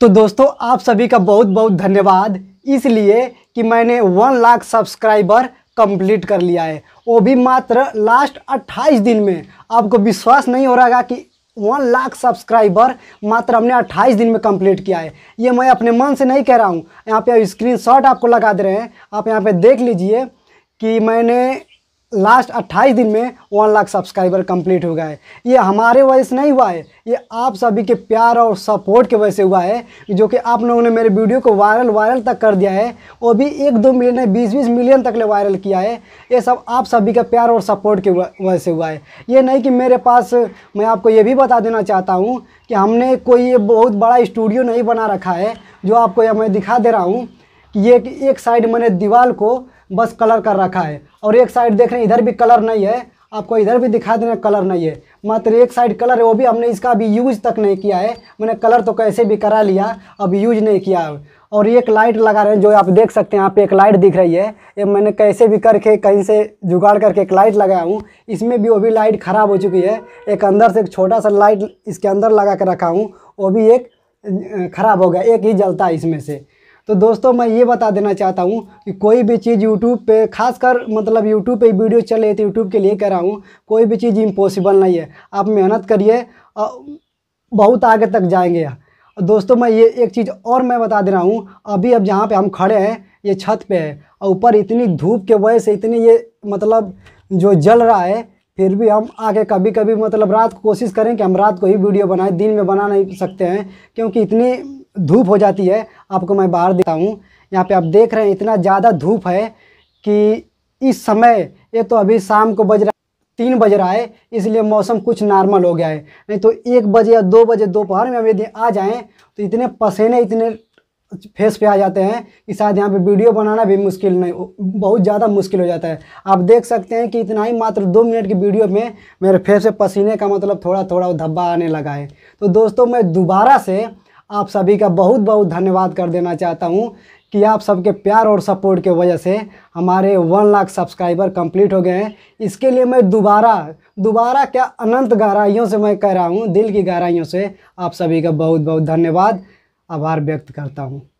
तो दोस्तों आप सभी का बहुत बहुत धन्यवाद इसलिए कि मैंने वन लाख सब्सक्राइबर कंप्लीट कर लिया है वो भी मात्र लास्ट 28 दिन में आपको विश्वास नहीं हो रहा कि वन लाख सब्सक्राइबर मात्र हमने 28 दिन में कंप्लीट किया है ये मैं अपने मन से नहीं कह रहा हूँ यहाँ पे स्क्रीन शॉट आपको लगा दे रहे हैं आप यहाँ पे देख लीजिए कि मैंने लास्ट 28 दिन में वन लाख सब्सक्राइबर कंप्लीट हो गए ये हमारे वजह से नहीं हुआ है ये आप सभी के प्यार और सपोर्ट के वजह से हुआ है जो कि आप लोगों ने मेरे वीडियो को वायरल वायरल तक कर दिया है वो भी एक दो मिलियन है बीस बीस मिलियन तक ले वायरल किया है ये सब आप सभी का प्यार और सपोर्ट के वजह से हुआ है ये नहीं कि मेरे पास मैं आपको ये भी बता देना चाहता हूँ कि हमने कोई ये बहुत बड़ा स्टूडियो नहीं बना रखा है जो आपको यह मैं दिखा दे रहा हूँ कि ये एक साइड मैंने दीवार को बस कलर कर रखा है और एक साइड देख रहे हैं इधर भी कलर नहीं है आपको इधर भी दिखा देना कलर नहीं है मात्र एक साइड कलर है वो भी हमने इसका अभी यूज तक नहीं किया है मैंने कलर तो कैसे भी करा लिया अब यूज नहीं किया और एक लाइट लगा रहे हैं जो आप देख सकते हैं यहाँ पे एक लाइट दिख रही है ये मैंने कैसे भी करके कहीं से जुगाड़ करके एक लाइट लगाया हूँ इसमें भी वो भी लाइट ख़राब हो चुकी है एक अंदर से एक छोटा सा लाइट इसके अंदर लगा के रखा हूँ वो भी एक ख़राब हो गया एक ही जलता है इसमें से तो दोस्तों मैं ये बता देना चाहता हूँ कि कोई भी चीज़ यूट्यूब पे खासकर मतलब यूट्यूब पे वीडियो चल रही है तो यूट्यूब के लिए कह रहा हूँ कोई भी चीज़ इम्पॉसिबल नहीं है आप मेहनत करिए बहुत आगे तक जाएंगे दोस्तों मैं ये एक चीज़ और मैं बता दे रहा हूँ अभी अब जहाँ पर हम खड़े हैं ये छत पर है और ऊपर इतनी धूप के वजह से इतनी ये मतलब जो जल रहा है फिर भी हम आगे कभी कभी मतलब रात को कोशिश करें कि हम रात को ही वीडियो बनाएं दिन में बना नहीं सकते हैं क्योंकि इतनी धूप हो जाती है आपको मैं बाहर देता हूँ यहाँ पे आप देख रहे हैं इतना ज़्यादा धूप है कि इस समय ये तो अभी शाम को बज रहा तीन बज रहा है इसलिए मौसम कुछ नॉर्मल हो गया है नहीं तो एक बजे या दो बजे दोपहर में यदि आ जाएँ तो इतने पसीने इतने फेस पे आ जाते हैं कि शायद यहाँ पे वीडियो बनाना भी मुश्किल नहीं बहुत ज़्यादा मुश्किल हो जाता है आप देख सकते हैं कि इतना ही मात्र दो मिनट की वीडियो में मेरे फेस पे पसीने का मतलब थोड़ा थोड़ा धब्बा आने लगा है तो दोस्तों मैं दोबारा से आप सभी का बहुत बहुत धन्यवाद कर देना चाहता हूँ कि आप सबके प्यार और सपोर्ट के वजह से हमारे वन लाख सब्सक्राइबर कंप्लीट हो गए हैं इसके लिए मैं दोबारा दोबारा क्या अनंत गहराइयों से मैं कह रहा हूँ दिल की गहराइयों से आप सभी का बहुत बहुत धन्यवाद आभार व्यक्त करता हूँ